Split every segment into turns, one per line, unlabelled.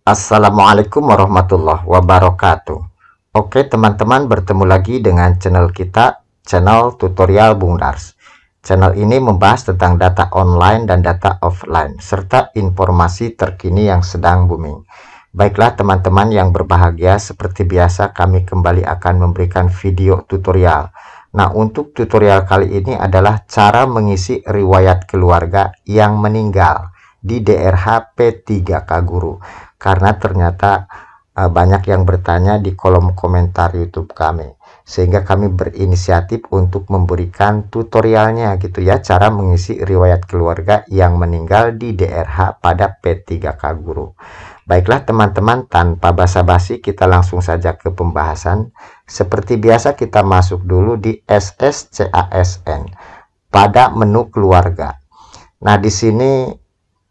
Assalamualaikum warahmatullahi wabarakatuh Oke teman-teman bertemu lagi dengan channel kita channel tutorial Bung Dars channel ini membahas tentang data online dan data offline serta informasi terkini yang sedang booming Baiklah teman-teman yang berbahagia seperti biasa kami kembali akan memberikan video tutorial Nah untuk tutorial kali ini adalah cara mengisi riwayat keluarga yang meninggal di DRHP 3K Guru karena ternyata uh, banyak yang bertanya di kolom komentar YouTube kami sehingga kami berinisiatif untuk memberikan tutorialnya gitu ya cara mengisi riwayat keluarga yang meninggal di DRH pada P3K Guru. Baiklah teman-teman tanpa basa-basi kita langsung saja ke pembahasan. Seperti biasa kita masuk dulu di SSCASN pada menu keluarga. Nah di sini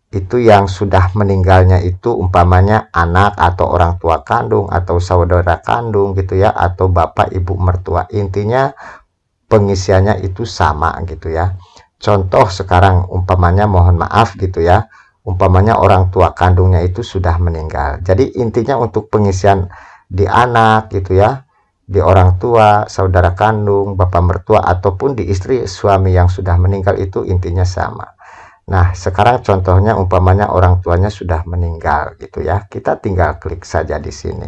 itu yang sudah meninggalnya itu umpamanya anak atau orang tua kandung atau saudara kandung gitu ya atau bapak ibu mertua intinya pengisiannya itu sama gitu ya contoh sekarang umpamanya mohon maaf gitu ya umpamanya orang tua kandungnya itu sudah meninggal jadi intinya untuk pengisian di anak gitu ya di orang tua saudara kandung bapak mertua ataupun di istri suami yang sudah meninggal itu intinya sama Nah, sekarang contohnya umpamanya orang tuanya sudah meninggal gitu ya. Kita tinggal klik saja di sini.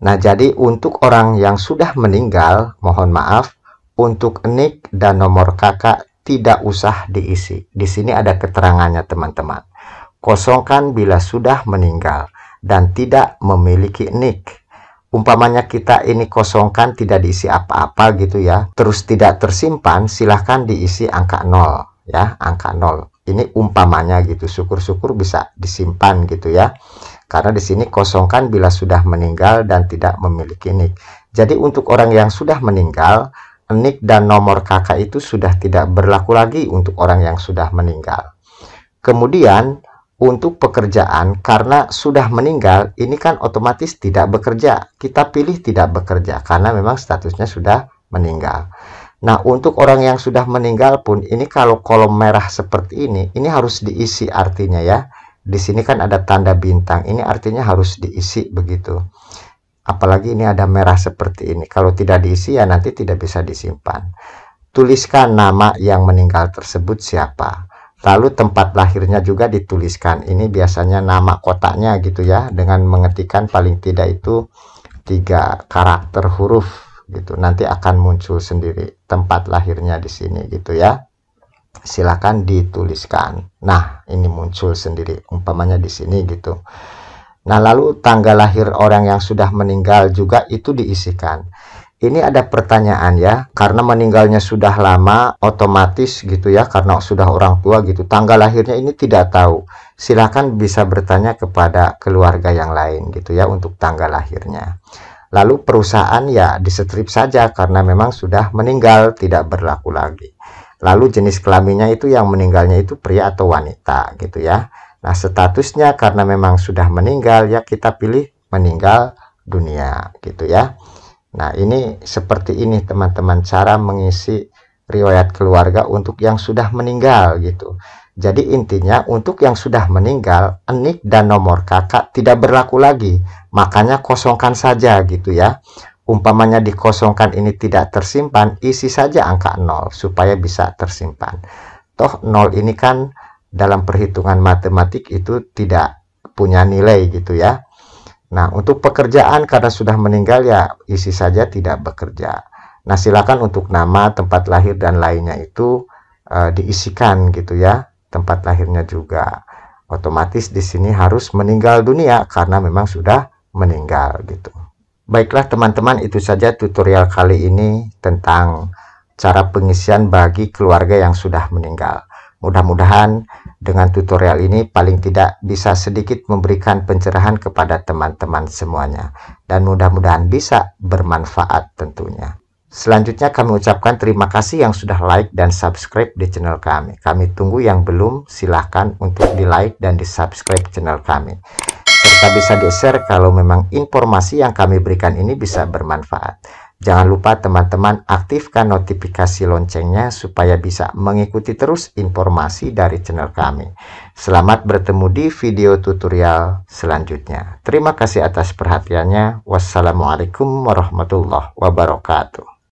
Nah, jadi untuk orang yang sudah meninggal, mohon maaf, untuk nik dan nomor kakak tidak usah diisi. Di sini ada keterangannya teman-teman. Kosongkan bila sudah meninggal dan tidak memiliki nik umpamanya kita ini kosongkan tidak diisi apa-apa gitu ya terus tidak tersimpan silahkan diisi angka 0 ya angka 0 ini umpamanya gitu syukur-syukur bisa disimpan gitu ya karena di sini kosongkan bila sudah meninggal dan tidak memiliki nik jadi untuk orang yang sudah meninggal nik dan nomor kakak itu sudah tidak berlaku lagi untuk orang yang sudah meninggal kemudian untuk pekerjaan karena sudah meninggal ini kan otomatis tidak bekerja kita pilih tidak bekerja karena memang statusnya sudah meninggal Nah, untuk orang yang sudah meninggal pun ini kalau kolom merah seperti ini, ini harus diisi artinya ya. Di sini kan ada tanda bintang. Ini artinya harus diisi begitu. Apalagi ini ada merah seperti ini. Kalau tidak diisi ya nanti tidak bisa disimpan. Tuliskan nama yang meninggal tersebut siapa. Lalu tempat lahirnya juga dituliskan. Ini biasanya nama kotaknya gitu ya dengan mengetikkan paling tidak itu tiga karakter huruf gitu. Nanti akan muncul sendiri tempat lahirnya di sini gitu ya. Silakan dituliskan. Nah, ini muncul sendiri umpamanya di sini gitu. Nah, lalu tanggal lahir orang yang sudah meninggal juga itu diisikan. Ini ada pertanyaan ya, karena meninggalnya sudah lama, otomatis gitu ya, karena sudah orang tua gitu. Tanggal lahirnya ini tidak tahu. silakan bisa bertanya kepada keluarga yang lain gitu ya untuk tanggal lahirnya lalu perusahaan ya disetrip saja karena memang sudah meninggal tidak berlaku lagi lalu jenis kelaminnya itu yang meninggalnya itu pria atau wanita gitu ya nah statusnya karena memang sudah meninggal ya kita pilih meninggal dunia gitu ya nah ini seperti ini teman-teman cara mengisi riwayat keluarga untuk yang sudah meninggal gitu jadi intinya untuk yang sudah meninggal, enik dan nomor kakak tidak berlaku lagi. Makanya kosongkan saja gitu ya. Umpamanya dikosongkan ini tidak tersimpan, isi saja angka 0 supaya bisa tersimpan. Toh 0 ini kan dalam perhitungan matematik itu tidak punya nilai gitu ya. Nah, untuk pekerjaan karena sudah meninggal ya isi saja tidak bekerja. Nah, silakan untuk nama, tempat lahir dan lainnya itu uh, diisikan gitu ya tempat lahirnya juga otomatis di sini harus meninggal dunia karena memang sudah meninggal gitu. Baiklah teman-teman itu saja tutorial kali ini tentang cara pengisian bagi keluarga yang sudah meninggal. Mudah-mudahan dengan tutorial ini paling tidak bisa sedikit memberikan pencerahan kepada teman-teman semuanya. Dan mudah-mudahan bisa bermanfaat tentunya. Selanjutnya kami ucapkan terima kasih yang sudah like dan subscribe di channel kami. Kami tunggu yang belum silahkan untuk di like dan di subscribe channel kami. Serta bisa di share kalau memang informasi yang kami berikan ini bisa bermanfaat. Jangan lupa teman-teman aktifkan notifikasi loncengnya supaya bisa mengikuti terus informasi dari channel kami. Selamat bertemu di video tutorial selanjutnya. Terima kasih atas perhatiannya. Wassalamualaikum warahmatullahi wabarakatuh.